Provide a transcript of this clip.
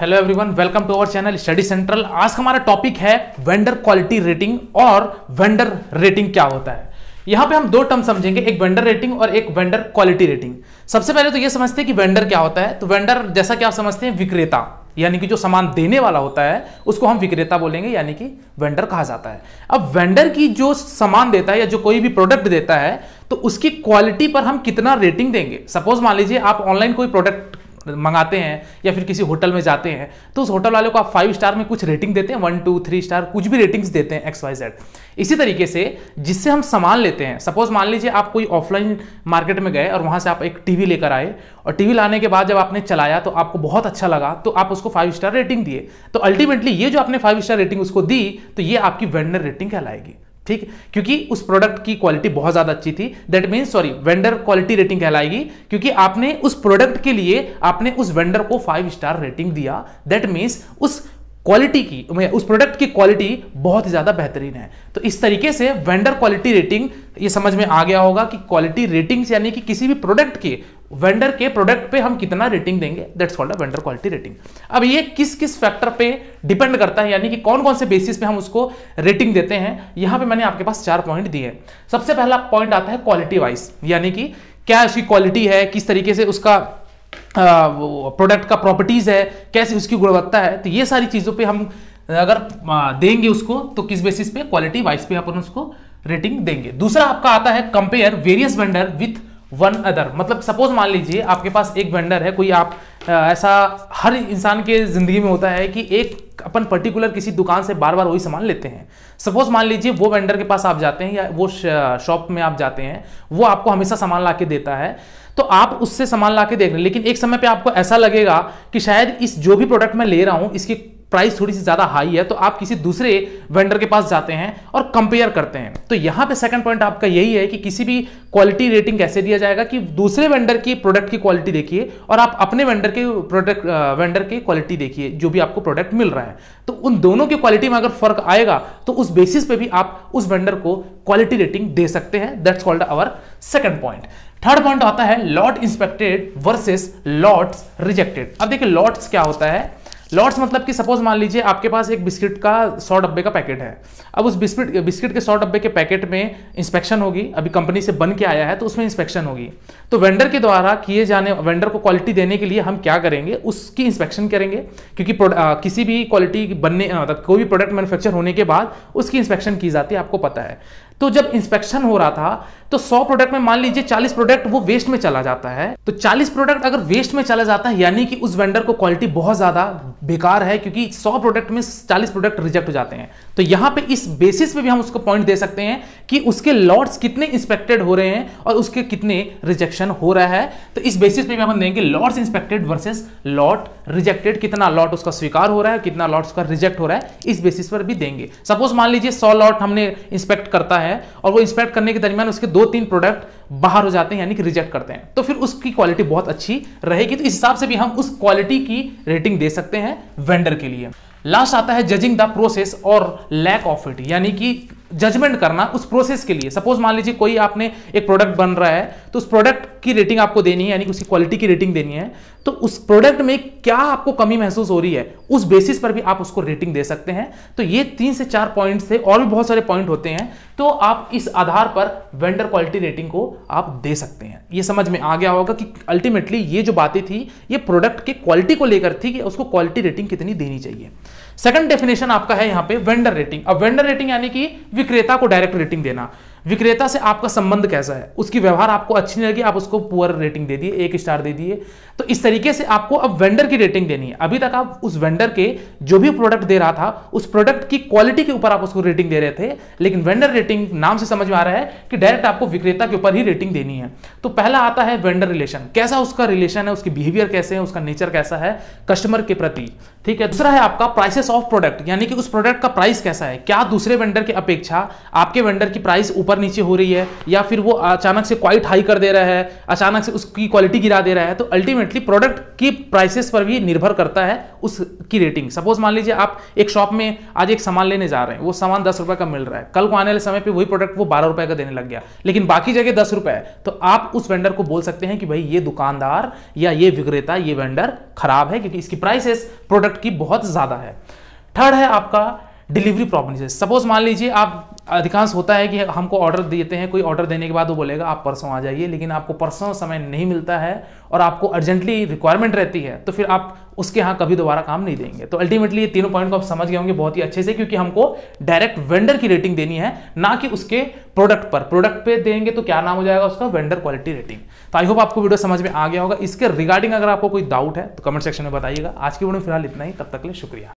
hello everyone welcome to our channel study central आज का हमारा टॉपिक है वेंडर क्वालिटी रेटिंग और वेंडर रेटिंग क्या होता है यहां पे हम दो टर्म समझेंगे एक वेंडर रेटिंग और एक वेंडर क्वालिटी रेटिंग सबसे पहले तो ये समझते हैं कि वेंडर क्या होता है तो वेंडर जैसा कि आप समझते हैं विक्रेता यानी कि जो सामान देने वाला होता है उसको हम विक्रेता बोलेंगे यानी कि वेंडर कहा जाता है अब वेंडर की जो सामान देता है या जो कोई भी प्रोडक्ट देता है तो उसकी क्वालिटी पर हम कितना रेटिंग देंगे सपोज मान लीजिए आप ऑनलाइन कोई प्रोडक्ट मंगाते हैं या फिर किसी होटल में जाते हैं तो उस होटल वाले को आप फाइव स्टार में कुछ रेटिंग देते हैं वन टू थ्री स्टार कुछ भी रेटिंग्स देते हैं एक्स वाई जेड इसी तरीके से जिससे हम सामान लेते हैं सपोज मान लीजिए आप कोई ऑफलाइन मार्केट में गए और वहाँ से आप एक टीवी लेकर आए और टीवी लाने के बाद जब आपने चलाया तो आपको बहुत अच्छा लगा तो आप उसको फाइव स्टार रेटिंग दिए तो अल्टीमेटली ये जो आपने फाइव स्टार रेटिंग उसको दी तो ये आपकी वेंडर रेटिंग कहलाएगी ठीक क्योंकि उस प्रोडक्ट की क्वालिटी बहुत ज्यादा अच्छी थी that mean sorry vendor quality rating कहलाएगी क्योंकि आपने उस प्रोडक्ट के लिए आपने उस वेंडर को फाइव स्टार रेटिंग दिया दैट मीन्स उस क्वालिटी की उस प्रोडक्ट की क्वालिटी बहुत ही ज्यादा बेहतरीन है तो इस तरीके से वेंडर क्वालिटी रेटिंग ये समझ में आ गया होगा कि क्वालिटी रेटिंग्स यानी कि किसी भी प्रोडक्ट के वेंडर के प्रोडक्ट पे हम कितना रेटिंग देंगे that's called a vendor quality rating अब ये किस किस फैक्टर पे डिपेंड करता है यानी कि कौन कौन से बेसिस पे हम उसको रेटिंग देते हैं यहां पे मैंने आपके पास चार पॉइंट दिए हैं सबसे पहला पॉइंट आता है क्वालिटी वाइज यानी कि क्या उसकी क्वालिटी है किस तरीके से उसका प्रोडक्ट का प्रॉपर्टीज है कैसे उसकी गुणवत्ता है तो ये सारी चीज़ों पर हम अगर देंगे उसको तो किस बेसिस पे क्वालिटी वाइज पे अपन उसको रेटिंग देंगे दूसरा आपका आता है compare various vendor with one other मतलब सपोज मान लीजिए आपके पास एक वेंडर है कोई आप ऐसा हर इंसान के ज़िंदगी में होता है कि एक अपन पर्टिकुलर किसी दुकान से बार बार वही सामान लेते हैं सपोज मान लीजिए वो वेंडर के पास आप जाते हैं या वो शॉप में आप जाते हैं वो आपको हमेशा सामान ला के देता है तो आप उससे सामान ला के देख रहे हैं लेकिन एक समय पे आपको ऐसा लगेगा कि शायद इस जो भी प्रोडक्ट मैं ले रहा हूँ इसकी प्राइस थोड़ी सी ज़्यादा हाई है तो आप किसी दूसरे वेंडर के पास जाते हैं और कंपेयर करते हैं तो यहाँ पे सेकंड पॉइंट आपका यही है कि किसी भी क्वालिटी रेटिंग कैसे दिया जाएगा कि दूसरे वेंडर की प्रोडक्ट की क्वालिटी देखिए और आप अपने वेंडर के प्रोडक्ट वेंडर की क्वालिटी देखिए जो भी आपको प्रोडक्ट मिल रहा है तो उन दोनों की क्वालिटी में अगर फर्क आएगा तो उस बेसिस पे भी आप उस वेंडर को क्वालिटी रेटिंग दे सकते हैं that's called our second point third point आता है lot inspected versus lots rejected अब देखिए लॉट्स क्या होता है लॉट्स मतलब कि सपोज मान लीजिए आपके पास एक बिस्किट का सौ डब्बे का पैकेट है अब उस बिस्किट बिस्किट के सौ डब्बे के पैकेट में इंस्पेक्शन होगी अभी कंपनी से बन के आया है तो उसमें इंस्पेक्शन होगी तो वेंडर के द्वारा किए जाने वेंडर को क्वालिटी देने के लिए हम क्या करेंगे उसकी इंस्पेक्शन करेंगे क्योंकि आ, किसी भी क्वालिटी बनने मतलब कोई भी प्रोडक्ट मैन्युफैक्चर होने के बाद उसकी इंस्पेक्शन की जाती है आपको पता है तो जब इंस्पेक्शन हो रहा था तो 100 प्रोडक्ट में मान लीजिए 40 प्रोडक्ट वो वेस्ट में चला जाता है तो 40 प्रोडक्ट अगर वेस्ट में चला जाता है यानी कि उस वेंडर को क्वालिटी बहुत ज़्यादा बेकार है क्योंकि 100 प्रोडक्ट में 40 प्रोडक्ट रिजेक्ट हो जाते हैं तो यहां पे इस बेसिस पे भी हम उसको पॉइंट दे सकते हैं कि उसके लॉट्स कितने इंस्पेक्टेड हो रहे हैं और उसके कितने रिजेक्शन हो रहा है तो इस बेसिस पे भी हम देंगे lots inspected versus lot rejected कितना लॉट उसका स्वीकार हो रहा है कितना लॉट उसका रिजेक्ट हो रहा है इस बेसिस पर भी देंगे सपोज मान लीजिए सौ लॉट हमने इंस्पेक्ट करता है है और वो इंस्पेक्ट करने के दरमियान उसके दो तीन प्रोडक्ट बाहर हो जाते हैं यानी कि रिजेक्ट करते हैं तो फिर उसकी क्वालिटी बहुत अच्छी रहेगी तो इस हिसाब से भी हम उस क्वालिटी की रेटिंग दे सकते हैं वेंडर के लिए लास्ट आता है जजिंग द प्रोसेस और लैक ऑफ इट यानी कि जजमेंट करना उस प्रोसेस के लिए सपोज मान लीजिए कोई आपने एक प्रोडक्ट बन रहा है तो उस प्रोडक्ट की रेटिंग आपको देनी है यानी उसकी क्वालिटी की रेटिंग देनी है तो उस प्रोडक्ट में क्या आपको कमी महसूस हो रही है उस बेसिस पर भी आप उसको रेटिंग दे सकते हैं तो ये तीन से चार पॉइंट थे और भी बहुत सारे पॉइंट होते हैं तो आप इस आधार पर वेंडर क्वालिटी रेटिंग को आप दे सकते हैं ये समझ में आ गया होगा कि अल्टीमेटली ये जो बातें थी ये प्रोडक्ट की क्वालिटी को लेकर थी कि उसको क्वालिटी रेटिंग कितनी देनी चाहिए सेकंड डेफिनेशन आपका है यहां पे वेंडर रेटिंग अब वेंडर रेटिंग यानी कि विक्रेता को डायरेक्ट रेटिंग देना विक्रेता से आपका संबंध कैसा है उसकी व्यवहार आपको अच्छी नहीं लगी आप उसको पुअर रेटिंग दे दिए एक स्टार दे दिए तो इस तरीके से आपको अब वेंडर की रेटिंग देनी है अभी तक आप उस वेंडर के जो भी प्रोडक्ट दे रहा था उस प्रोडक्ट की क्वालिटी के ऊपर आप उसको रेटिंग दे रहे थे लेकिन वेंडर रेटिंग नाम से समझ में आ रहा है कि डायरेक्ट आपको विक्रेता के ऊपर ही रेटिंग देनी है तो पहला आता है वेंडर रिलेशन कैसा उसका रिलेशन है उसकी बिहेवियर कैसे है उसका नेचर कैसा है कस्टमर के प्रति ठीक है दूसरा है आपका प्राइसेस ऑफ प्रोडक्ट यानी कि उस प्रोडक्ट का प्राइस कैसा है क्या दूसरे वेंडर की अपेक्षा आपके वेंडर की प्राइस ऊपर नीचे हो रही है या फिर वो अचानक से क्वाइट हाई कर दे रहा है अचानक से उसकी क्वालिटी गिरा दे रहा है तो अल्टीमेटली प्रोडक्ट की प्राइसेस पर भी निर्भर करता है उसकी रेटिंग सपोज मान लीजिए आप एक शॉप में आज एक सामान लेने जा रहे हैं वो सामान दस रुपये का मिल रहा है कल को आने वाले समय पर वही प्रोडक्ट वो बारह रुपये का देने लग गया लेकिन बाकी जगह दस रुपये है तो आप उस वेंडर को बोल सकते हैं कि भाई ये दुकानदार या ये विक्रेता ये वेंडर खराब है क्योंकि इसकी प्राइसेस प्रोडक्ट की बहुत ज़्यादा है थर्ड है आपका डिलीवरी प्रॉब्लम सपोज मान लीजिए आप अधिकांश होता है कि हमको ऑर्डर देते हैं कोई ऑर्डर देने के बाद वो बोलेगा आप परसों आ जाइए लेकिन आपको परसों समय नहीं मिलता है और आपको अर्जेंटली रिक्वायरमेंट रहती है तो फिर आप उसके यहाँ कभी दोबारा काम नहीं देंगे तो अल्टीमेटली ये तीनों पॉइंट को आप समझ गए होंगे बहुत ही अच्छे से क्योंकि हमको डायरेक्ट वेंडर की रेटिंग देनी है ना कि उसके प्रोडक्ट पर प्रोडक्ट पे देंगे तो क्या नाम हो जाएगा उसका वेंडर क्वालिटी रेटिंग तो आई होप आपको वीडियो समझ में आ गया होगा इसके रिगार्डिंग अगर आपको कोई डाउट है तो कमेंट सेक्शन में बताइएगा आज की वीडियो फिलहाल इतना ही तब तक ले शुक्रिया